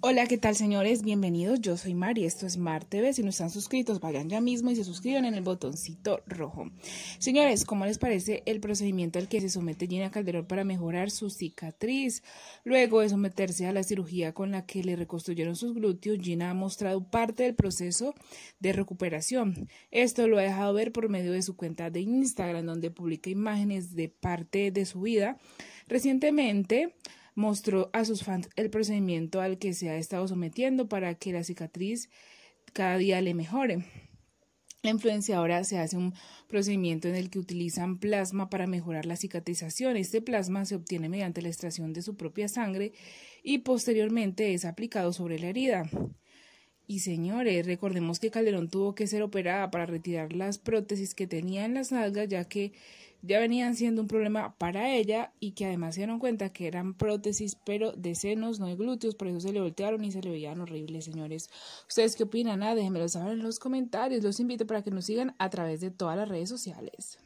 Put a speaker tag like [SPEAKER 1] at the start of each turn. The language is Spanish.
[SPEAKER 1] Hola, ¿qué tal señores? Bienvenidos, yo soy Mari, esto es Mar TV. Si no están suscritos, vayan ya mismo y se suscriban en el botoncito rojo. Señores, ¿cómo les parece el procedimiento al que se somete Gina Calderón para mejorar su cicatriz? Luego de someterse a la cirugía con la que le reconstruyeron sus glúteos, Gina ha mostrado parte del proceso de recuperación. Esto lo ha dejado ver por medio de su cuenta de Instagram, donde publica imágenes de parte de su vida. Recientemente, mostró a sus fans el procedimiento al que se ha estado sometiendo para que la cicatriz cada día le mejore. La ahora se hace un procedimiento en el que utilizan plasma para mejorar la cicatrización. Este plasma se obtiene mediante la extracción de su propia sangre y posteriormente es aplicado sobre la herida. Y señores, recordemos que Calderón tuvo que ser operada para retirar las prótesis que tenía en las nalgas ya que ya venían siendo un problema para ella y que además se dieron cuenta que eran prótesis pero de senos, no de glúteos, por eso se le voltearon y se le veían horribles, señores. ¿Ustedes qué opinan? Ah, déjenmelo saber en los comentarios. Los invito para que nos sigan a través de todas las redes sociales.